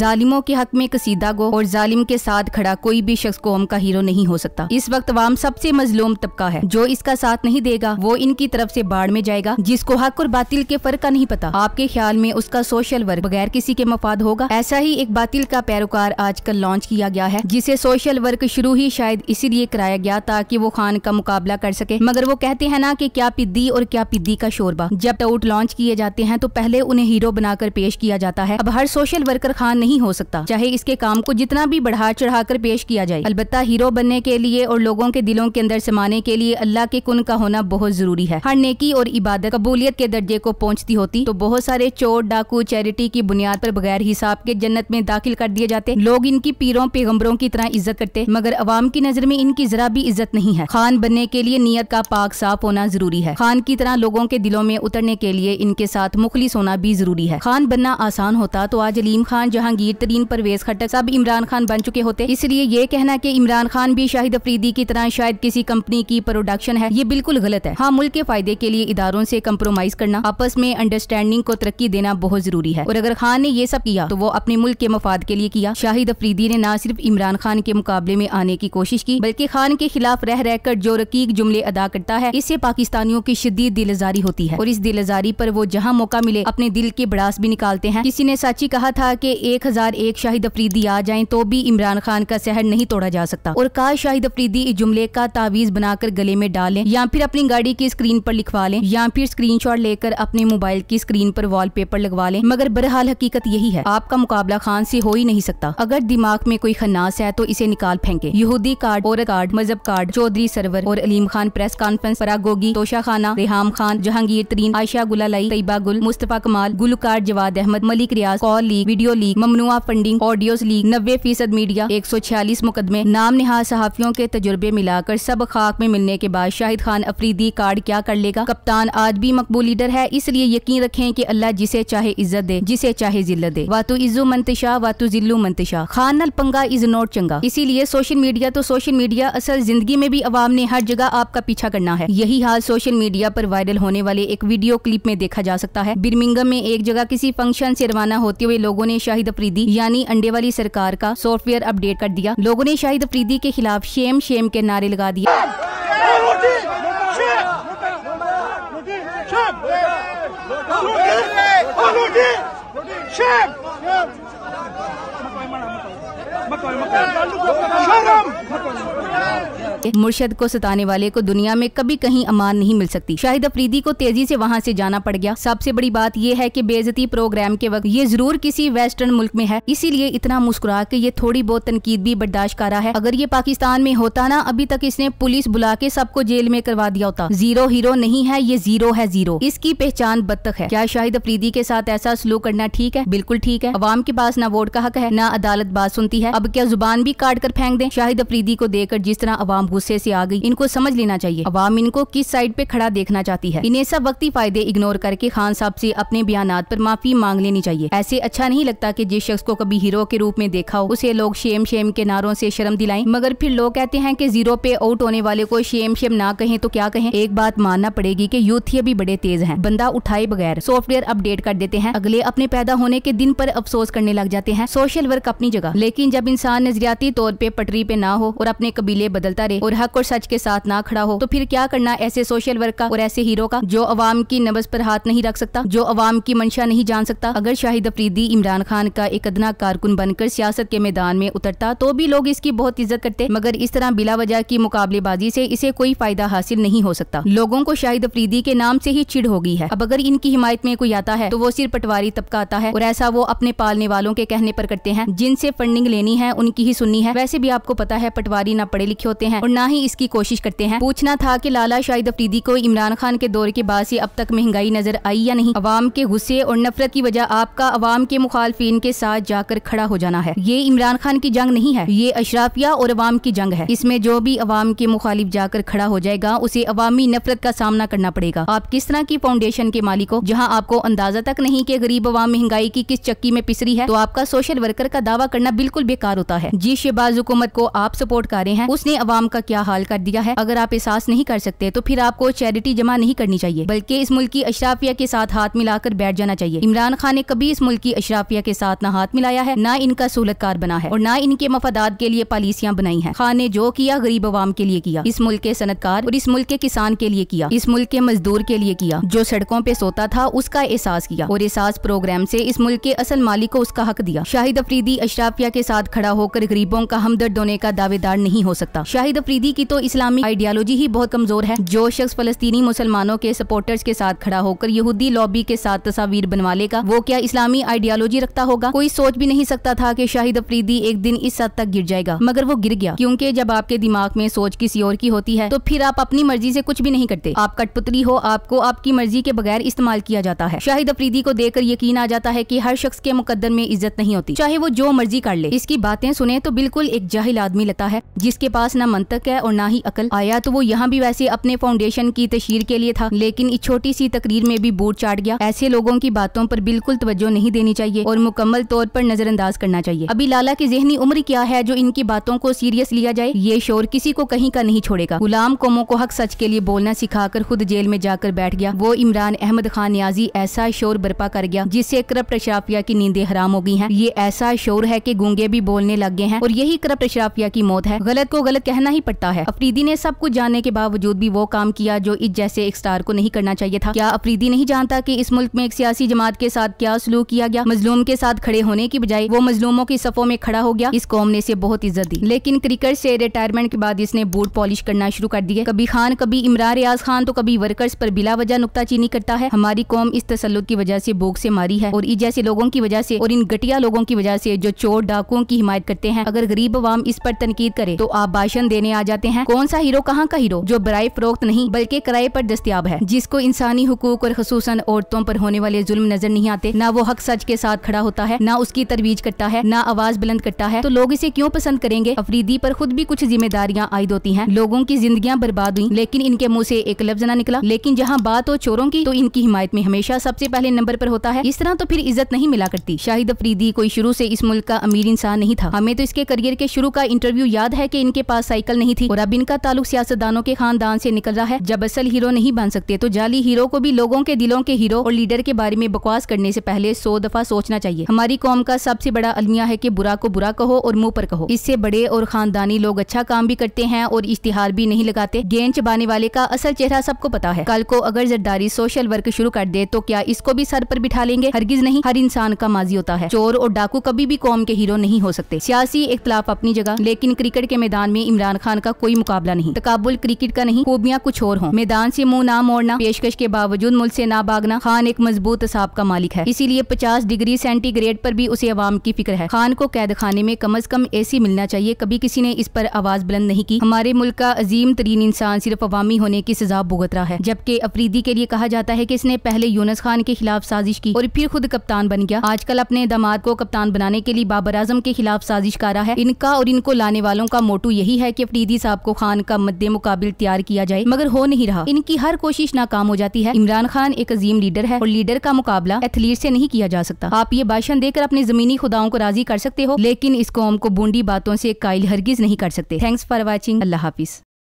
जालिमों के हक में कसीदा गो और जालिम के साथ खड़ा कोई भी शख्स कौम का हीरो नहीं हो सकता इस वक्त वाम सबसे मजलूम तबका है जो इसका साथ नहीं देगा वो इनकी तरफ से बाढ़ में जाएगा जिसको हक और बातिल के फर्क का नहीं पता आपके ख्याल में उसका सोशल वर्क बगैर किसी के मफाद होगा ऐसा ही एक बातिल का पैरोकार आजकल लॉन्च किया गया है जिसे सोशल वर्क शुरू ही शायद इसीलिए कराया गया ताकि वो खान का मुकाबला कर सके मगर वो कहते हैं ना कि क्या पिद्दी और क्या पिद्दी का शोरबा जब टाउट लॉन्च किए जाते हैं तो पहले उन्हें हीरो बनाकर पेश किया जाता है अब हर सोशल वर्कर खान नहीं हो सकता चाहे इसके काम को जितना भी बढ़ा चढ़ा कर पेश किया जाए अलबत्ता हीरो बनने के लिए और लोगों के दिलों के अंदर समाने के लिए अल्लाह के कुन का होना बहुत जरूरी है हर नेकी और इबादत कबूलियत के दर्जे को पहुँचती होती तो बहुत सारे चोर डाकू चैरिटी की बुनियाद पर बगैर हिसाब के जन्नत में दाखिल कर दिए जाते लोग इनकी पीरों पैगम्बरों की तरह इज्जत करते मगर अवाम की नजर में इनकी जरा भी इज्जत नहीं है खान बनने के लिए नीयत का पाक साफ होना जरूरी है खान की तरह लोगों के दिलों में उतरने के लिए इनके साथ मुखलिस होना भी जरूरी है खान बनना आसान होता तो आज अलीम खान जहाँ जहांगीर तरीन परवेज खटक सब इमरान खान बन चुके होते इसलिए ये कहना की इमरान खान भी शाहिद अफरीदी की तरह शायद किसी कंपनी की प्रोडक्शन है ये बिल्कुल गलत है हाँ मुल्क के फायदे के लिए इदारों ऐसी कम्प्रोमाइज करना आपस में अंडरस्टैंडिंग को तरक्की देना बहुत जरूरी है और अगर खान ने ये सब किया तो वो अपने मुल्क के मफाद के लिए किया शाहिद अफरीदी ने न सिर्फ इमरान खान के मुकाबले में आने की कोशिश की बल्कि खान के खिलाफ रह रहकर जो रकीक जुमले अदा करता है इससे पाकिस्तानियों की शदीद दिल आजारी होती है और इस दिल आजारी आरोप वो जहाँ मौका मिले अपने दिल के बड़ास भी निकालते हैं किसी ने साची कहा था की एक हजार एक शाहिद अफरीदी आ जाए तो भी इमरान खान का सहर नहीं तोड़ा जा सकता और कहा शाहिद अफरीदी इस जुमले का तावीज बनाकर गले में डालें या फिर अपनी गाड़ी की स्क्रीन पर लिखवा लें या फिर स्क्रीन लेकर अपने मोबाइल की स्क्रीन पर वॉलपेपर लगवा लें मगर बहरहाल हकीकत यही है आपका मुकाबला खान से हो ही नहीं सकता अगर दिमाग में कोई खनास है तो इसे निकाल फेंके यहूदी कार्ड और कार्ड मजहब कार्ड चौधरी सरवर और अलीम खान प्रेस कॉन्फ्रेंस परागोगी तोशा खाना रेहम खान जहांगीर तरीन आयशा गुलाई तैबा गुल मुस्तफा कमाल गुल कार्ड Jawad Ahmed Malik Riaz call leak video leak ममनुआ फंडिंग ऑडियोज लीक नब्बे फीसद मीडिया एक सौ छियालीस मुकदमे नाम नहा सहाफियों के तजुर्बे मिलाकर सब खाक में मिलने के बाद शाहिद खान अफरीदी कार्ड क्या कर लेगा कप्तान आज भी मकबूल लीडर है इसलिए यकीन रखें की अल्लाह जिसे चाहे इज्जत दे जिसे चाहे जिल्लत दे वातु इज्जु मंतशा वातु जिल्लू मंतशा खान नल पंगा इज नॉट चंगा इसीलिए सोशल मीडिया तो सोशल मीडिया असल जिंदगी में भी अवाम ने हर जगह आपका पीछा करना है यही हाल सोशल मीडिया पर वायरल होने वाले एक वीडियो क्लिप में देखा जा सकता है बिरमिंगम में एक जगह किसी फंक्शन से रवाना होते हुए लोगों ने शाहिद अफरीदी यानी अंडे वाली सरकार का सॉफ्टवेयर अपडेट कर दिया लोगों ने शाहिद अफरीदी के खिलाफ शेम शेम के नारे लगा दिए मुर्शद को सताने वाले को दुनिया में कभी कहीं अमान नहीं मिल सकती शाहिद अफरीदी को तेजी से वहाँ से जाना पड़ गया सबसे बड़ी बात यह है कि बेजती प्रोग्राम के वक्त ये जरूर किसी वेस्टर्न मुल्क में है इसीलिए इतना मुस्कुरा के ये थोड़ी बहुत तनकीद भी बर्दाश्त कर रहा है अगर ये पाकिस्तान में होता ना अभी तक इसने पुलिस बुला के सबको जेल में करवा दिया होता जीरो हीरो नहीं है ये जीरो है जीरो इसकी पहचान बत्तख है क्या शाहिद अफरीदी के साथ ऐसा सलूक करना ठीक है बिल्कुल ठीक है अवाम के पास न वोट का हक है न अदालत बात सुनती है अब क्या जुबान भी काट कर फेंक दें शाहिद अफरीदी को देखकर जिस तरह अवाम गुस्से से आ गई इनको समझ लेना चाहिए अवाम इनको किस साइड पे खड़ा देखना चाहती है इन्हें सब वक्ती फायदे इग्नोर करके खान साहब से अपने बयान पर माफी मांग लेनी चाहिए ऐसे अच्छा नहीं लगता कि जिस शख्स को कभी हीरो के रूप में देखा हो उसे लोग शेम शेम के नारों से शर्म दिलाएं मगर फिर लोग कहते हैं कि जीरो पे आउट होने वाले को शेम शेम ना कहें तो क्या कहें एक बात मानना पड़ेगी कि यूथ ही अभी बड़े तेज हैं बंदा उठाए बगैर सॉफ्टवेयर अपडेट कर देते हैं अगले अपने पैदा होने के दिन पर अफसोस करने लग जाते हैं सोशल वर्क अपनी जगह लेकिन जब जब इंसान नजरियाती तौर पे पटरी पे ना हो और अपने कबीले बदलता रहे और हक और सच के साथ ना खड़ा हो तो फिर क्या करना ऐसे सोशल वर्क का और ऐसे हीरो का जो अवाम की नब्ज पर हाथ नहीं रख सकता जो अवाम की मंशा नहीं जान सकता अगर शाहिद अफरीदी इमरान खान का एक अदना कारकुन बनकर सियासत के मैदान में उतरता तो भी लोग इसकी बहुत इज्जत करते मगर इस तरह बिला वजह की मुकाबलेबाजी से इसे कोई फायदा हासिल नहीं हो सकता लोगों को शाहिद अफरीदी के नाम से ही चिड़ होगी है अब अगर इनकी हिमायत में कोई आता है तो वो सिर्फ पटवारी तबका आता है और ऐसा वो अपने पालने वालों के कहने पर करते हैं जिनसे फंडिंग लेनी सुननी है उनकी ही सुननी है वैसे भी आपको पता है पटवारी ना पढ़े लिखे होते हैं और ना ही इसकी कोशिश करते हैं पूछना था की लाला शाहिद अफरीदी को इमरान खान के दौर के बाद से अब तक महंगाई नजर आई या नहीं अवाम के गुस्से और नफरत की वजह आपका अवाम के मुखालफिन के साथ जाकर खड़ा हो जाना है ये इमरान खान की जंग नहीं है ये अशराफिया और अवाम की जंग है इसमें जो भी अवाम के मुखालिफ जाकर खड़ा हो जाएगा उसे अवामी नफरत का सामना करना पड़ेगा आप किस तरह की फाउंडेशन के मालिक हो जहाँ आपको अंदाजा तक नहीं की गरीब अवाम महंगाई की किस चक्की में पिसरी है तो आपका सोशल वर्कर का दावा करना बिल्कुल बेकार बेकार होता है जिस शहबाज हुकूमत को आप सपोर्ट कर रहे हैं उसने अवाम का क्या हाल कर दिया है अगर आप एहसास नहीं कर सकते तो फिर आपको चैरिटी जमा नहीं करनी चाहिए बल्कि इस मुल्क की अशराफिया के साथ हाथ मिलाकर बैठ जाना चाहिए इमरान खान ने कभी इस मुल्क की अशराफिया के साथ न हाथ मिलाया है न इनका सहूलतकार बना है और न इनके मफादात के लिए पॉलिसियाँ बनाई है खान ने जो किया गरीब आवाम के लिए किया इस मुल्क के सनतकार और इस मुल्क के किसान के लिए किया इस मुल्क के मजदूर के लिए किया जो सड़कों पे सोता था उसका एहसास किया और एहसास प्रोग्राम से इस मुल्क के असल मालिक को उसका हक दिया शाहिद अफरीदी अशराफिया के साथ खड़ा होकर गरीबों का हमदर्द होने का दावेदार नहीं हो सकता शाहिद अफरीदी की तो इस्लामी आइडियालॉजी ही बहुत कमजोर है जो शख्स फलस्तीनी मुसलमानों के सपोर्टर्स के साथ खड़ा होकर यहूदी लॉबी के साथ तस्वीर बनवा लेगा वो क्या इस्लामी आइडियालॉजी रखता होगा कोई सोच भी नहीं सकता था की शाहिद अफरीदी एक दिन इस हद तक गिर जाएगा मगर वो गिर गया क्यूँकी जब आपके दिमाग में सोच किसी और की होती है तो फिर आप अपनी मर्जी ऐसी कुछ भी नहीं करते आप कटपुतली हो आपको आपकी मर्जी के बगैर इस्तेमाल किया जाता है शाहिद अफरीदी को देखकर यकीन आ जाता है की हर शख्स के मुकदर में इज्जत नहीं होती चाहे वो जो मर्जी कर ले इसकी बातें सुने तो बिल्कुल एक जाहिल आदमी लगता है जिसके पास ना मंतक है और ना ही अकल आया तो वो यहाँ भी वैसे अपने फाउंडेशन की तशहर के लिए था लेकिन इस छोटी सी तकरीर में भी बोर्ड चाट गया ऐसे लोगों की बातों पर बिल्कुल तवज्जो नहीं देनी चाहिए और मुकम्मल तौर पर नजरअंदाज करना चाहिए अभी लाला की जहनी उम्र क्या है जो इनकी बातों को सीरियस लिया जाए ये शोर किसी को कहीं का नहीं छोड़ेगा गुलाम कोमो को हक सच के लिए बोलना कर खुद जेल में जाकर बैठ गया वो इमरान अहमद खान न्याजी ऐसा शोर बर्पा कर गया जिससे करप्ट अशराफिया की नींदे हराम हो गई है ये ऐसा शोर है की गूंगे भी बोलने लग गए हैं और यही करप्ट अशराफिया की मौत है गलत को गलत कहना ही पड़ता है अफरीदी ने सब कुछ जानने के बावजूद भी वो काम किया जो इस जैसे एक स्टार को नहीं करना चाहिए था क्या अफरीदी नहीं जानता की इस मुल्क में एक सियासी जमात के साथ क्या सलूक किया गया मजलूम के साथ खड़े होने की बजाय वो मजलूमों के सफों में खड़ा हो गया इस कौम ने इसे बहुत इज्जत दी लेकिन क्रिकेट से रिटायरमेंट के बाद इसने बूट पॉलिश करना शुरू कर दिया कभी खान कभी इमरान रियाज खान तो कभी वर्कर्स पर बिला वजह नुकताचीनी करता है हमारी कौम इस तसलुत की वजह से बोग से मारी है और इस जैसे लोगों की वजह से और इन घटिया लोगों की वजह से जो चोर डाकुओं की हिमायत करते हैं अगर गरीब अवाम इस पर तनकीद करे तो आप भाषण देने आ जाते हैं कौन सा हीरो कहाँ का हीरो जो बरए फरोख्त नहीं बल्कि किराए पर दस्तियाब है जिसको इंसानी हकूक और खसूस औरतों पर होने वाले जुल्म नजर नहीं आते न वो हक सच के साथ खड़ा होता है न उसकी तरवीज करता है न आवाज बुलंद करता है तो लोग इसे क्यों पसंद करेंगे अफरीदी पर खुद भी कुछ जिम्मेदारियां आयद होती हैं लोगों की जिंदगियां बर्बाद हुई लेकिन इनके मुंह से एक लफ्ज ना निकला लेकिन जहां बात हो चोरों की तो इनकी हिमायत में हमेशा सबसे पहले नंबर पर होता है इस तरह तो फिर इज्जत नहीं मिला करती शाहिद अफरीदी कोई शुरू से इस मुल्क का अमीर इंसान नहीं नहीं था हमें तो इसके करियर के शुरू का इंटरव्यू याद है की इनके पास साइकिल नहीं थी और अब इनका ताल्लुक सियासतदानों के खानदान ऐसी निकल रहा है जब असल हीरो नहीं बन सकते तो जाली हीरो को भी लोगों के दिलों के हीरो और लीडर के बारे में बकवास करने ऐसी पहले सौ दफा सोचना चाहिए हमारी कौम का सबसे बड़ा अलमिया है की बुरा को बुरा कहो और मुँह पर कहो इससे बड़े और खानदानी लोग अच्छा काम भी करते हैं और इश्तिहार भी नहीं लगाते गेंद चबाने वाले का असल चेहरा सबको पता है कल को अगर जरदारी सोशल वर्क शुरू कर दे तो क्या इसको भी सर पर बिठा लेंगे हरगिज नहीं हर इंसान का माजी होता है चोर और डाकू कभी भी कौम के हीरो नहीं हो सकते सकते सियासी इख्तलाफ अपनी जगह लेकिन क्रिकेट के मैदान में इमरान खान का कोई मुकाबला नहीं तकबुल क्रिकेट का नहीं खूबियाँ कुछ और हो मैदान ऐसी मुँह ना मोड़ना पेशकश के बावजूद मुल्क से ना भागना खान एक मजबूत असाब का मालिक है इसीलिए पचास डिग्री सेंटीग्रेड आरोप भी उसे अवाम की फिक्र है खान को कैद खाने में कम अज कम ऐसी मिलना चाहिए कभी किसी ने इस पर आवाज बुलंद नहीं की हमारे मुल्क का अजीम तरीन इंसान सिर्फ अवामी होने की सजा भुगत रहा है जबकि अफरीदी के लिए कहा जाता है की इसने पहले यूनस खान के खिलाफ साजिश की और फिर खुद कप्तान बन गया आजकल अपने दामाद को कप्तान बनाने के लिए बाबर आजम के खिलाफ साजिश कारा है इनका और इनको लाने वालों का मोटू यही है की अफरीदी साहब को खान का मद्दे मुकाबिल तैयार किया जाए मगर हो नहीं रहा इनकी हर कोशिश नाकाम हो जाती है इमरान खान एक अजीम लीडर है और लीडर का मुकाबला एथलीट से नहीं किया जा सकता आप ये भाषण देकर अपने जमीनी खुदाओं को राजी कर सकते हो लेकिन इस कौम को बूंदी बातों से कायल हरगिज नहीं कर सकते thanks for watching Allah Hafiz